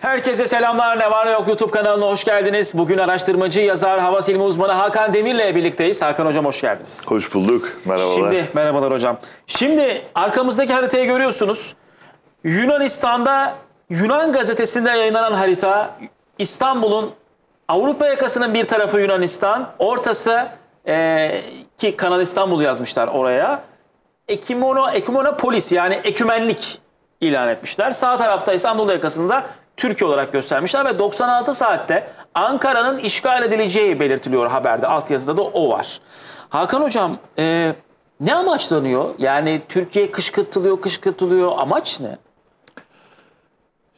Herkese selamlar. Ne var ne yok YouTube kanalına hoş geldiniz. Bugün araştırmacı, yazar, hava silimi uzmanı Hakan Demir'le birlikteyiz. Hakan hocam hoş geldiniz. Hoş bulduk. Merhabalar. Şimdi merhabalar hocam. Şimdi arkamızdaki haritayı görüyorsunuz. Yunanistan'da Yunan gazetesinde yayınlanan harita İstanbul'un Avrupa yakasının bir tarafı Yunanistan, ortası e, ki Kanal İstanbul yazmışlar oraya. Ekimono, ekimono polis yani ekümenlik ilan etmişler. Sağ tarafta İstanbul yakasında Türkiye olarak göstermişler ve 96 saatte Ankara'nın işgal edileceği belirtiliyor haberde. Altyazıda da o var. Hakan Hocam e, ne amaçlanıyor? Yani Türkiye kışkırtılıyor, kışkırtılıyor. Amaç ne?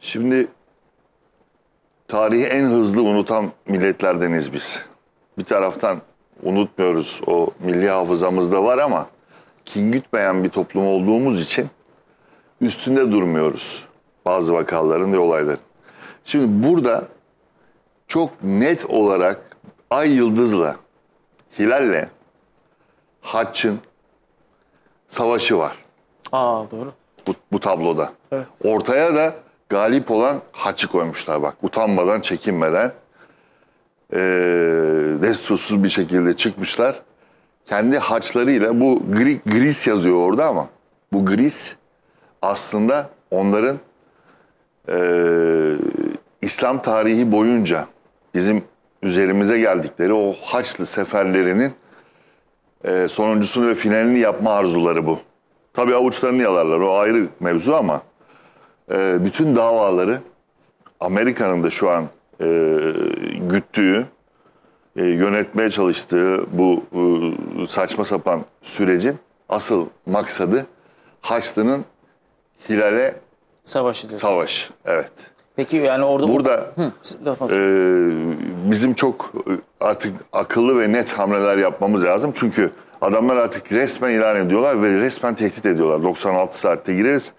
Şimdi tarihi en hızlı unutan milletlerdeniz biz. Bir taraftan unutmuyoruz o milli hafızamızda var ama kin gütmeyen bir toplum olduğumuz için üstünde durmuyoruz bazı vakaların ve olayların. Şimdi burada çok net olarak ay yıldızla, hilalle Haç'ın savaşı var. Aa doğru. Bu, bu tabloda. Evet. Ortaya da galip olan Haç'ı koymuşlar bak. Utanmadan, çekinmeden e, destursuz bir şekilde çıkmışlar. Kendi haçlarıyla bu gri, gris yazıyor orada ama bu gris aslında onların e, İslam tarihi boyunca bizim üzerimize geldikleri o Haçlı seferlerinin e, sonuncusunu ve finalini yapma arzuları bu. Tabii avuçlarını yalarlar o ayrı mevzu ama e, bütün davaları Amerika'nın da şu an e, güttüğü, e, yönetmeye çalıştığı bu e, saçma sapan sürecin asıl maksadı Haçlı'nın Hilal'e savaşı. Diyorsun. Savaş, evet. Peki yani orada... Burada e, bizim çok e, artık akıllı ve net hamleler yapmamız lazım. Çünkü adamlar artık resmen ilan ediyorlar ve resmen tehdit ediyorlar. 96 saatte gireriz.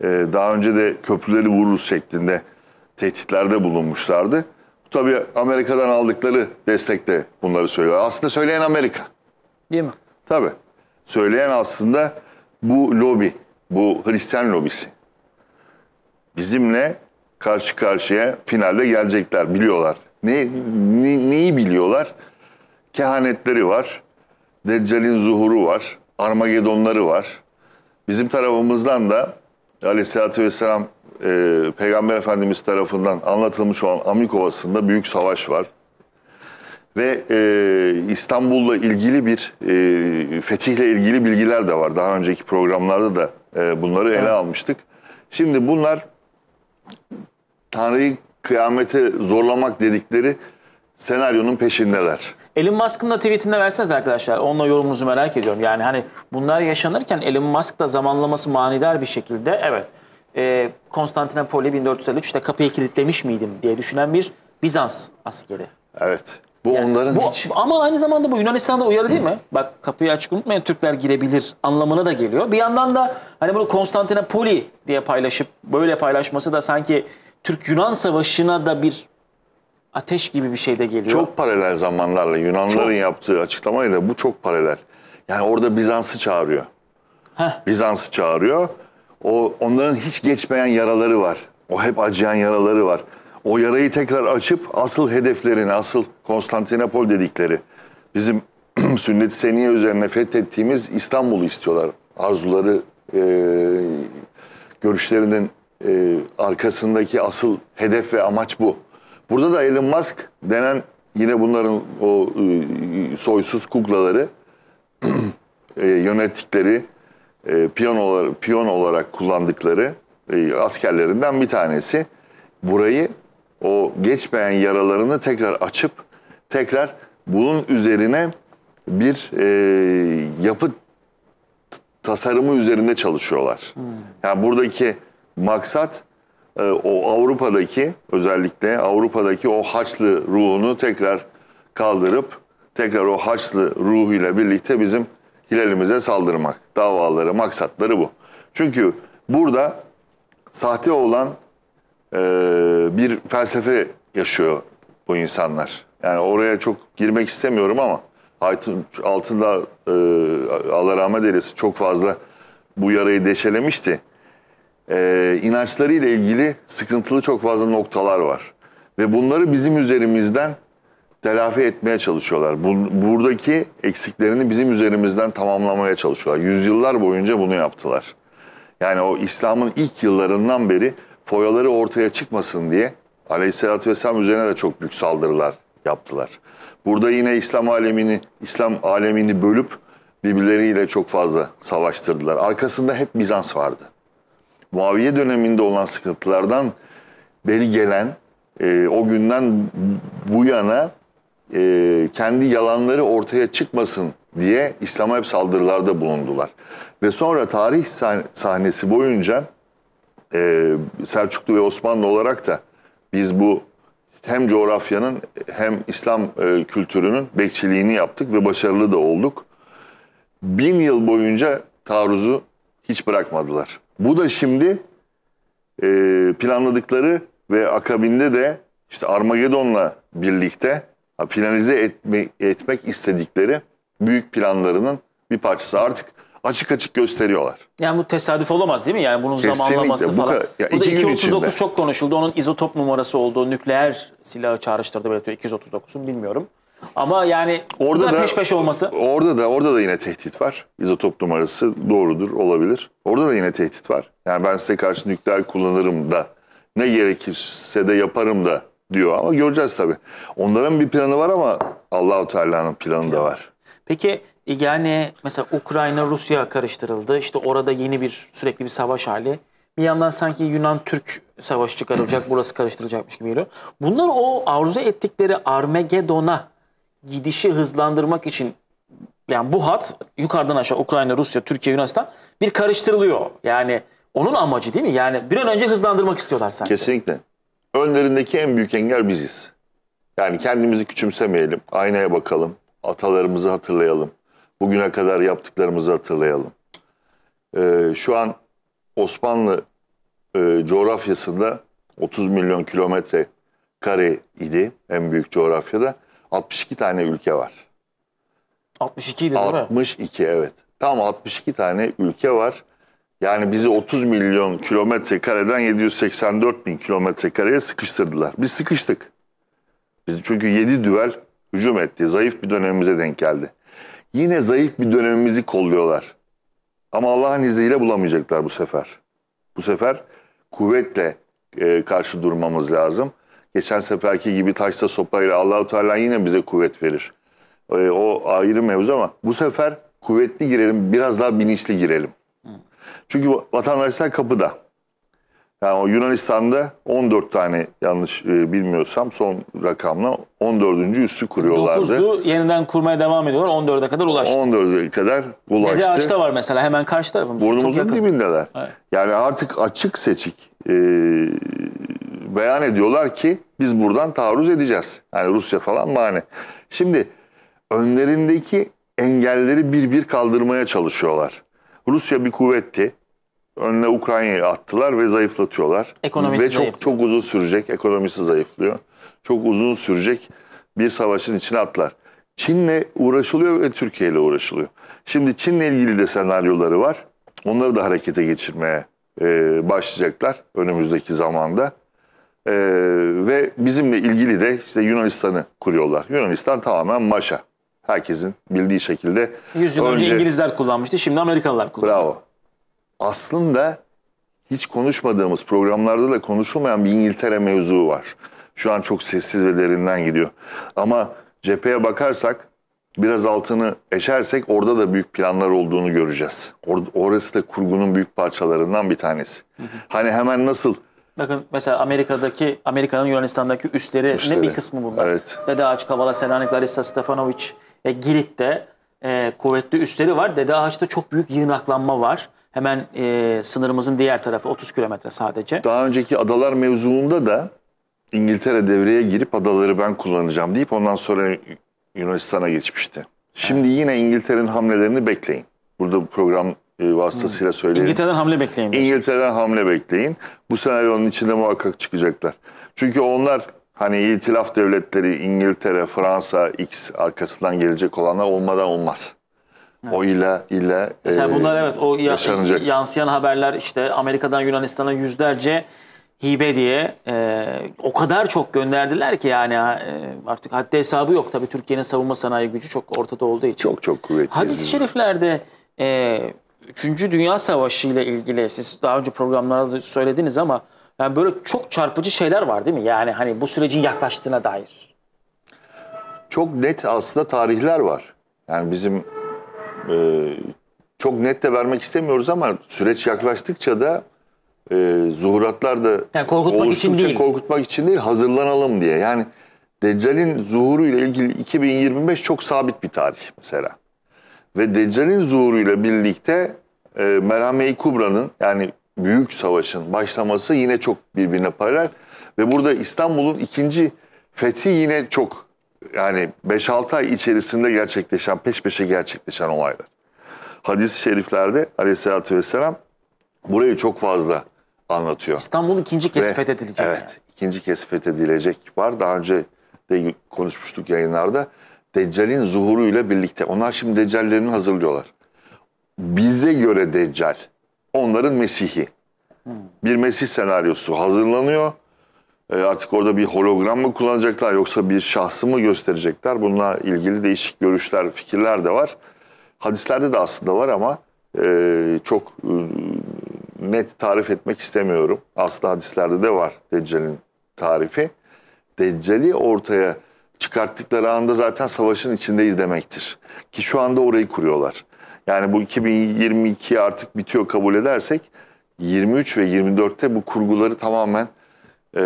E, daha önce de köprüleri vururuz şeklinde tehditlerde bulunmuşlardı. Tabii Amerika'dan aldıkları destekte de bunları söylüyor. Aslında söyleyen Amerika. Değil mi? Tabii. Söyleyen aslında bu lobi, bu Hristiyan lobisi. Bizimle karşı karşıya finalde gelecekler biliyorlar. Ne, ne, neyi biliyorlar? Kehanetleri var. Deccal'in zuhuru var. Armagedonları var. Bizim tarafımızdan da Aleyhisselatü Vesselam e, Peygamber Efendimiz tarafından anlatılmış olan Amik Ovası'nda büyük savaş var. Ve e, İstanbul'la ilgili bir e, fetihle ilgili bilgiler de var. Daha önceki programlarda da e, bunları ele evet. almıştık. Şimdi bunlar Tanrı'yı kıyamete zorlamak dedikleri senaryonun peşindeler. Elon Musk'ın da tweetinde verseniz arkadaşlar. Onunla yorumunuzu merak ediyorum. Yani hani bunlar yaşanırken Elon Musk da zamanlaması manidar bir şekilde evet e, Konstantinopol'ü 1453'te kapıyı kilitlemiş miydim diye düşünen bir Bizans askeri. Evet. Bu yani onların bu, hiç... Ama aynı zamanda bu Yunanistan'da uyarı değil mi? Bak kapıyı açık unutmayın Türkler girebilir anlamına da geliyor. Bir yandan da hani bunu Konstantinopoli diye paylaşıp böyle paylaşması da sanki Türk-Yunan Savaşı'na da bir ateş gibi bir şey de geliyor. Çok paralel zamanlarla Yunanların çok. yaptığı açıklamayla bu çok paralel. Yani orada Bizans'ı çağırıyor. Heh. Bizans'ı çağırıyor. O onların hiç geçmeyen yaraları var. O hep acıyan yaraları var. O yarayı tekrar açıp asıl hedeflerini, asıl Konstantinopol dedikleri bizim sünnet-i seniye üzerine fethettiğimiz İstanbul'u istiyorlar. Arzuları e, görüşlerinin e, arkasındaki asıl hedef ve amaç bu. Burada da Elon Musk denen yine bunların o e, soysuz kuklaları e, yönettikleri e, piyon olarak, piyon olarak kullandıkları e, askerlerinden bir tanesi burayı o geçmeyen yaralarını tekrar açıp tekrar bunun üzerine bir e, yapı tasarımı üzerinde çalışıyorlar. Hmm. Yani buradaki Maksat e, o Avrupa'daki özellikle Avrupa'daki o Haçlı ruhunu tekrar kaldırıp tekrar o Haçlı ruhuyla birlikte bizim Hilal'imize saldırmak. Davaları, maksatları bu. Çünkü burada sahte olan e, bir felsefe yaşıyor bu insanlar. Yani oraya çok girmek istemiyorum ama Aytun, altında e, Allah rahmet eylesin çok fazla bu yarayı deşelemişti e, inançlarıyla ilgili sıkıntılı çok fazla noktalar var. Ve bunları bizim üzerimizden telafi etmeye çalışıyorlar. Bu, buradaki eksiklerini bizim üzerimizden tamamlamaya çalışıyorlar. Yüzyıllar boyunca bunu yaptılar. Yani o İslam'ın ilk yıllarından beri foyaları ortaya çıkmasın diye Aleyhisselatü Vesselam üzerine de çok büyük saldırılar yaptılar. Burada yine İslam alemini İslam alemini bölüp birbirleriyle çok fazla savaştırdılar. Arkasında hep Bizans vardı. Muaviye döneminde olan sıkıntılardan beri gelen e, o günden bu yana e, kendi yalanları ortaya çıkmasın diye İslam'a hep saldırılarda bulundular. Ve sonra tarih sahnesi boyunca e, Selçuklu ve Osmanlı olarak da biz bu hem coğrafyanın hem İslam e, kültürünün bekçiliğini yaptık ve başarılı da olduk. Bin yıl boyunca taarruzu hiç bırakmadılar. Bu da şimdi e, planladıkları ve akabinde de işte Armagedon'la birlikte finalize etme, etmek istedikleri büyük planlarının bir parçası. Artık açık açık gösteriyorlar. Yani bu tesadüf olamaz değil mi? Yani bunun Kesinlikle, zamanlaması bu falan. Kadar, ya bu da 239 çok konuşuldu. Onun izotop numarası olduğu nükleer silahı çağrıştırdı belirtiyor. 239'un bilmiyorum. Ama yani orada da peş peş olması. Orada da orada da yine tehdit var. İzotop numarası doğrudur, olabilir. Orada da yine tehdit var. Yani ben size karşı nükleer kullanırım da ne gerekirse de yaparım da diyor ama göreceğiz tabii. Onların bir planı var ama Allahu Teala'nın planı da var. Peki e, yani mesela Ukrayna Rusya karıştırıldı. İşte orada yeni bir sürekli bir savaş hali. Bir yandan sanki Yunan-Türk savaşı çıkarılacak, burası karıştırılacakmış gibi geliyor. Bunlar o arzu ettikleri Armagedon'a gidişi hızlandırmak için yani bu hat yukarıdan aşağı Ukrayna, Rusya, Türkiye, Yunanistan bir karıştırılıyor. Yani onun amacı değil mi? Yani bir an önce hızlandırmak istiyorlar sanki. Kesinlikle. Önlerindeki en büyük engel biziz. Yani kendimizi küçümsemeyelim, aynaya bakalım, atalarımızı hatırlayalım, bugüne kadar yaptıklarımızı hatırlayalım. Ee, şu an Osmanlı e, coğrafyasında 30 milyon kilometre kare idi en büyük coğrafyada. 62 tane ülke var. 62 idi değil 62 evet. Tam 62 tane ülke var. Yani bizi 30 milyon kilometre kareden 784 bin kilometre kareye sıkıştırdılar. Biz sıkıştık. Biz çünkü 7 düvel hücum etti. Zayıf bir dönemimize denk geldi. Yine zayıf bir dönemimizi kolluyorlar. Ama Allah'ın izniyle bulamayacaklar bu sefer. Bu sefer kuvvetle e, karşı durmamız lazım geçen seferki gibi taşla sopayla Allahu Teala yine bize kuvvet verir. E, o ayrı mevzu ama bu sefer kuvvetli girelim, biraz daha bilinçli girelim. Çünkü vatandaşlar kapıda. Yani o Yunanistan'da 14 tane yanlış e, bilmiyorsam son rakamla 14. üssü kuruyorlardı. 9'du yeniden kurmaya devam ediyorlar. 14'e kadar ulaştı. 14'e kadar ulaştı. Gece Ağaç'ta var mesela hemen karşı tarafımız. Burnumuzun dibindeler. Evet. Yani artık açık seçik e, beyan ediyorlar ki biz buradan taarruz edeceğiz. Yani Rusya falan mani. Şimdi önlerindeki engelleri bir bir kaldırmaya çalışıyorlar. Rusya bir kuvvetti. Önüne Ukrayna'yı attılar ve zayıflatıyorlar. Ekonomisi ve çok zayıflıyor. çok uzun sürecek. Ekonomisi zayıflıyor. Çok uzun sürecek bir savaşın içine atlar. Çin'le uğraşılıyor ve Türkiye ile uğraşılıyor. Şimdi Çin'le ilgili de senaryoları var. Onları da harekete geçirmeye e, başlayacaklar önümüzdeki zamanda. Ee, ve bizimle ilgili de işte Yunanistan'ı kuruyorlar. Yunanistan tamamen maşa. Herkesin bildiği şekilde. 100 yıl önce, önce İngilizler kullanmıştı, şimdi Amerikalılar kullanıyor. Bravo. Aslında hiç konuşmadığımız programlarda da konuşulmayan bir İngiltere mevzuu var. Şu an çok sessiz ve derinden gidiyor. Ama cepheye bakarsak biraz altını eşersek orada da büyük planlar olduğunu göreceğiz. Or orası da kurgunun büyük parçalarından bir tanesi. Hı hı. Hani hemen nasıl Bakın mesela Amerika'daki, Amerika'nın Yunanistan'daki üstleri Üstleri. bir kısmı bunlar. Evet. Dede Ağaç, Kavala, Selanik, Larissa, Stefanovic ve Girit'te e, kuvvetli üsleri var. Dede Ağaç'ta çok büyük yığınaklanma var. Hemen e, sınırımızın diğer tarafı 30 kilometre sadece. Daha önceki adalar mevzuunda da İngiltere devreye girip adaları ben kullanacağım deyip ondan sonra Yunanistan'a geçmişti. Şimdi evet. yine İngiltere'nin hamlelerini bekleyin. Burada bu program e, vasıtasıyla söyleyin. İngiltere'den hamle bekleyin. İngiltere'den hamle bekleyin. Bu senaryonun içinde muhakkak çıkacaklar. Çünkü onlar hani itilaf devletleri İngiltere, Fransa, X arkasından gelecek olanlar olmadan olmaz. Evet. O ile ile Mesela e, bunlar evet o yaşanacak. yansıyan haberler işte Amerika'dan Yunanistan'a yüzlerce hibe diye e, o kadar çok gönderdiler ki yani e, artık haddi hesabı yok. Tabii Türkiye'nin savunma sanayi gücü çok ortada olduğu için. Çok çok kuvvetli. Hadis-i şeriflerde e, Üçüncü Dünya Savaşı ile ilgili siz daha önce programlarda da söylediniz ama yani böyle çok çarpıcı şeyler var değil mi? Yani hani bu sürecin yaklaştığına dair. Çok net aslında tarihler var. Yani bizim e, çok net de vermek istemiyoruz ama süreç yaklaştıkça da e, zuhuratlar da yani korkutmak için değil. Korkutmak için değil, hazırlanalım diye. Yani Deccal'in zuhuru ile ilgili 2025 çok sabit bir tarih mesela. Ve Deccal'in zuhuru ile birlikte e, ee, Merame-i Kubra'nın yani Büyük Savaş'ın başlaması yine çok birbirine paralel. Ve burada İstanbul'un ikinci fethi yine çok yani 5-6 ay içerisinde gerçekleşen, peş peşe gerçekleşen olaylar. Hadis-i şeriflerde aleyhissalatü vesselam burayı çok fazla anlatıyor. İstanbul ikinci kez Ve, fethedilecek. Evet, yani. ikinci kez fethedilecek var. Daha önce de konuşmuştuk yayınlarda. Deccal'in zuhuruyla birlikte. Onlar şimdi Deccal'lerini hazırlıyorlar bize göre Deccal. Onların Mesih'i. Bir Mesih senaryosu hazırlanıyor. E, artık orada bir hologram mı kullanacaklar yoksa bir şahsı mı gösterecekler? Bununla ilgili değişik görüşler, fikirler de var. Hadislerde de aslında var ama e, çok e, net tarif etmek istemiyorum. Aslında hadislerde de var Deccal'in tarifi. Deccal'i ortaya çıkarttıkları anda zaten savaşın içindeyiz demektir. Ki şu anda orayı kuruyorlar. Yani bu 2022 artık bitiyor kabul edersek 23 ve 24'te bu kurguları tamamen e,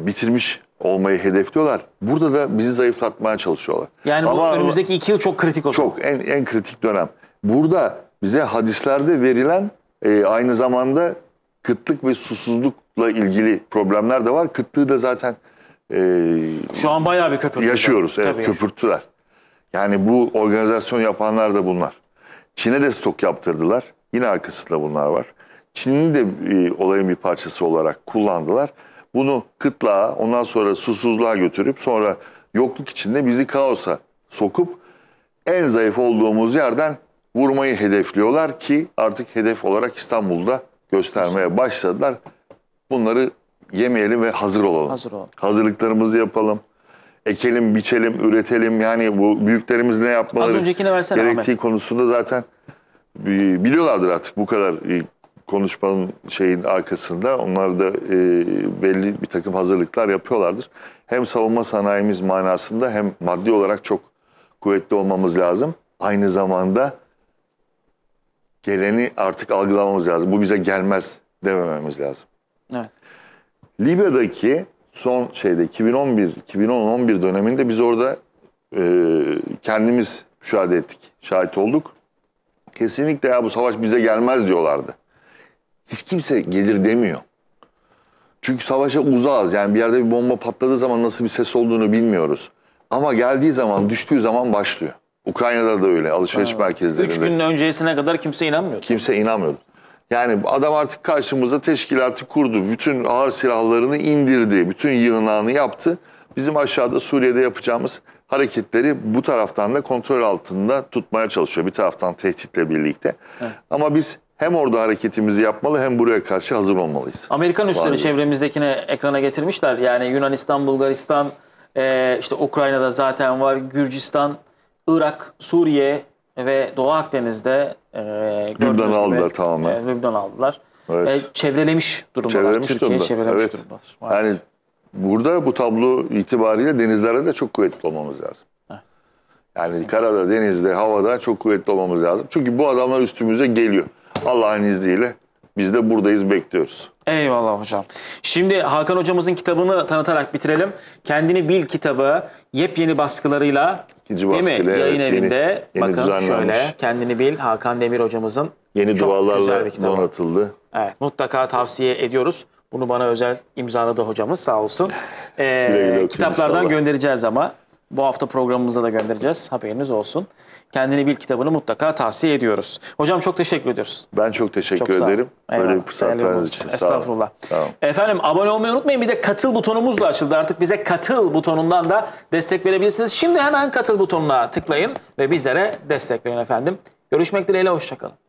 bitirmiş olmayı hedefliyorlar. Burada da bizi zayıflatmaya çalışıyorlar. Yani bu önümüzdeki iki yıl çok kritik olacak. Çok en, en kritik dönem. Burada bize hadislerde verilen e, aynı zamanda kıtlık ve susuzlukla ilgili problemler de var. Kıtlığı da zaten e, şu an bayağı bir köpürtüler. Yaşıyoruz, evet, köpürtüler. Yani bu organizasyon yapanlar da bunlar. Çin'e de stok yaptırdılar. Yine arkasında bunlar var. Çin'i de e, olayın bir parçası olarak kullandılar. Bunu kıtlığa, ondan sonra susuzluğa götürüp sonra yokluk içinde bizi kaosa sokup en zayıf olduğumuz yerden vurmayı hedefliyorlar ki artık hedef olarak İstanbul'da göstermeye başladılar. Bunları yemeyelim ve hazır olalım. Hazır olalım. Hazırlıklarımızı yapalım ekelim, biçelim, üretelim. Yani bu büyüklerimiz ne yapmaları Az gerektiği Ahmet. konusunda zaten e, biliyorlardır artık bu kadar e, konuşmanın şeyin arkasında. Onlar da e, belli bir takım hazırlıklar yapıyorlardır. Hem savunma sanayimiz manasında hem maddi olarak çok kuvvetli olmamız lazım. Aynı zamanda geleni artık algılamamız lazım. Bu bize gelmez demememiz lazım. Evet. Libya'daki son şeyde 2011-2011 döneminde biz orada e, kendimiz müşahede ettik, şahit olduk. Kesinlikle ya bu savaş bize gelmez diyorlardı. Hiç kimse gelir demiyor. Çünkü savaşa uzağız. Yani bir yerde bir bomba patladığı zaman nasıl bir ses olduğunu bilmiyoruz. Ama geldiği zaman, düştüğü zaman başlıyor. Ukrayna'da da öyle, alışveriş ha, merkezlerinde. Üç gün öncesine kadar kimse inanmıyordu. Kimse inanmıyordu. Yani adam artık karşımıza teşkilatı kurdu. Bütün ağır silahlarını indirdi. Bütün yığınağını yaptı. Bizim aşağıda Suriye'de yapacağımız hareketleri bu taraftan da kontrol altında tutmaya çalışıyor. Bir taraftan tehditle birlikte. Evet. Ama biz hem orada hareketimizi yapmalı hem buraya karşı hazır olmalıyız. Amerikan üstünü çevremizdekine ekrana getirmişler. Yani Yunanistan, Bulgaristan, e, işte Ukrayna'da zaten var, Gürcistan, Irak, Suriye ve Doğu Akdeniz'de e, Lübnan'ı aldılar gibi, tamamen. E, Lübnan'ı aldılar. Evet. E, çevrelemiş durumdalar. Çevrelemiş Türkiye durumda. çevrelemiş evet. durumdalar. Yani burada bu tablo itibariyle denizlerde de çok kuvvetli olmamız lazım. Yani Kesinlikle. karada, denizde, havada çok kuvvetli olmamız lazım. Çünkü bu adamlar üstümüze geliyor. Allah'ın izniyle biz de buradayız bekliyoruz. Eyvallah hocam. Şimdi Hakan hocamızın kitabını tanıtarak bitirelim. Kendini Bil kitabı yepyeni baskılarıyla İkinci değil mi? Yayın yeni- evinde. yeni Bakın düzenlenmiş. şöyle Kendini Bil Hakan Demir hocamızın Yeni çok güzel bir kitabı. donatıldı. Evet mutlaka tavsiye ediyoruz. Bunu bana özel imzaladı hocamız sağ olsun. Ee, kitaplardan inşallah. göndereceğiz ama bu hafta programımıza da göndereceğiz. Haberiniz olsun. Kendini Bil kitabını mutlaka tavsiye ediyoruz. Hocam çok teşekkür ediyoruz. Ben çok teşekkür çok ederim. Eyvallah. Böyle bir fırsat verdiğiniz için. Estağfurullah. Sağ olun. Efendim abone olmayı unutmayın. Bir de katıl butonumuz da açıldı. Artık bize katıl butonundan da destek verebilirsiniz. Şimdi hemen katıl butonuna tıklayın ve bizlere destek verin efendim. Görüşmek dileğiyle. Hoşçakalın.